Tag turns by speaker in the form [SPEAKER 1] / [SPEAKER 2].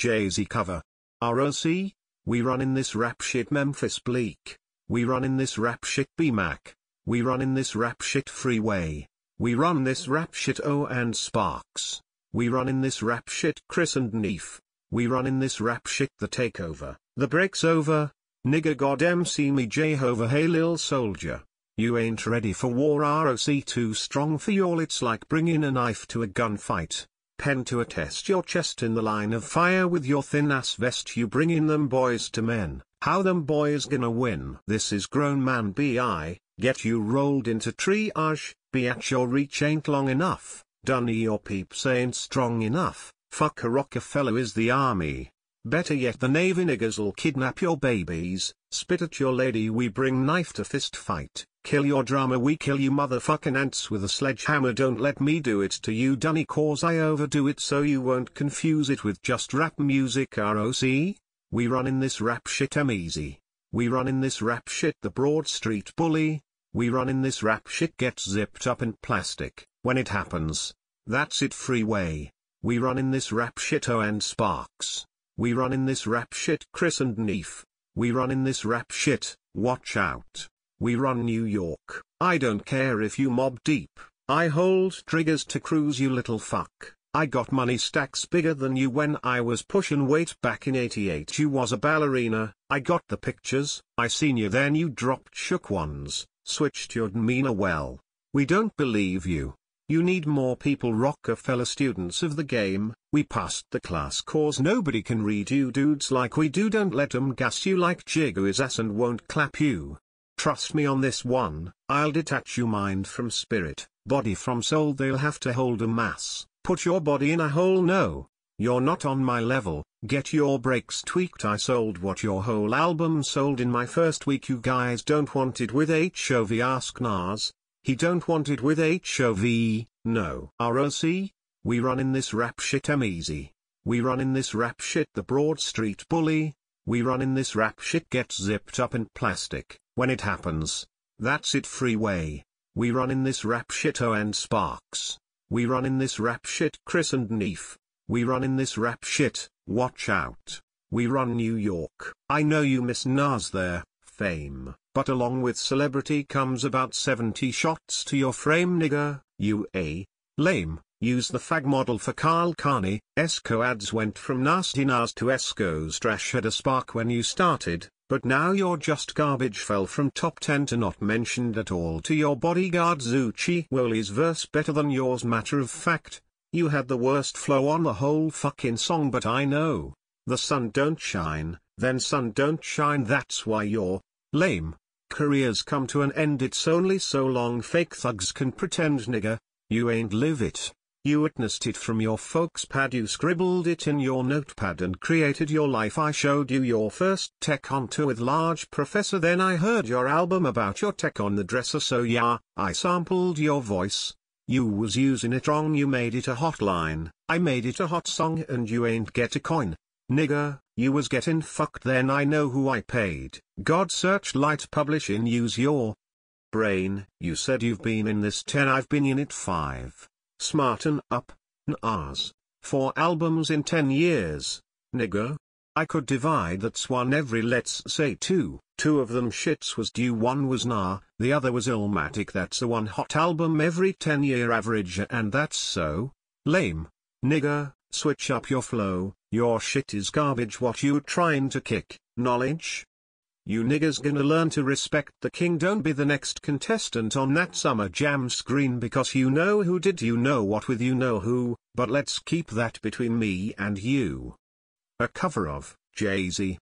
[SPEAKER 1] Jay-Z cover. ROC, we run in this rap shit Memphis Bleak, we run in this rap shit B-Mac. we run in this rap shit Freeway, we run this rap shit O and Sparks, we run in this rap shit Chris and Neef, we run in this rap shit The Takeover, The Break's Over, Nigger God MC Me Jehovah Hey Lil Soldier. You ain't ready for war ROC too strong for y'all it's like bringing a knife to a gunfight pen to attest your chest in the line of fire with your thin ass vest you bring in them boys to men, how them boys gonna win? This is grown man BI, get you rolled into triage, be at your reach ain't long enough, dunny your peeps ain't strong enough, fuck a Rockefeller is the army, Better yet the navy niggers'll kidnap your babies, spit at your lady we bring knife to fist fight, kill your drama we kill you motherfucking ants with a sledgehammer don't let me do it to you dunny cause I overdo it so you won't confuse it with just rap music ROC? We run in this rap shit I'm easy. We run in this rap shit the Broad Street bully. We run in this rap shit gets zipped up in plastic, when it happens. That's it freeway. We run in this rap shit oh and sparks. We run in this rap shit Chris and Neef. We run in this rap shit, watch out. We run New York. I don't care if you mob deep. I hold triggers to cruise you little fuck. I got money stacks bigger than you when I was pushin' weight back in 88 you was a ballerina, I got the pictures, I seen you then you dropped shook ones, switched your demeanor well. We don't believe you. You need more people Rockefeller students of the game, we passed the class cause nobody can read you dudes like we do don't let 'em gas you like Jigu is ass and won't clap you. Trust me on this one, I'll detach you mind from spirit, body from soul they'll have to hold a mass, put your body in a hole no. You're not on my level, get your brakes tweaked I sold what your whole album sold in my first week you guys don't want it with HOV ask Nas, he don't want it with HOV, no. ROC, we run in this rap shit em easy. We run in this rap shit the Broad Street bully. We run in this rap shit gets zipped up in plastic, when it happens. That's it freeway. We run in this rap shit O and Sparks. We run in this rap shit Chris and Neef. We run in this rap shit, watch out. We run New York. I know you miss Nas there, fame. But along with celebrity comes about 70 shots to your frame nigger, you a lame. Use the fag model for Carl Carney. Esco ads went from nasty nas to Esco's trash had a spark when you started, but now your just garbage fell from top 10 to not mentioned at all to your bodyguard Zuchi Wooly's verse better than yours matter of fact. You had the worst flow on the whole fucking song but I know. The sun don't shine, then sun don't shine that's why you're. Lame. Careers come to an end it's only so long fake thugs can pretend nigger, you ain't live it. You witnessed it from your folks' pad, you scribbled it in your notepad and created your life. I showed you your first tech on tour with Large Professor, then I heard your album about your tech on the dresser, so yeah, I sampled your voice. You was using it wrong, you made it a hotline, I made it a hot song, and you ain't get a coin. Nigger, you was gettin' fucked then I know who I paid. God Searchlight in use your brain, you said you've been in this 10 I've been in it 5. Smarten up, nars. 4 albums in 10 years, nigger. I could divide that's one every let's say 2. Two of them shits was due one was Nah, the other was Illmatic that's a one hot album every 10 year average and that's so. Lame. Nigger, Switch up your flow, your shit is garbage what you trying to kick, knowledge? You niggers gonna learn to respect the king don't be the next contestant on that summer jam screen because you know who did you know what with you know who, but let's keep that between me and you. A cover of, Jay-Z.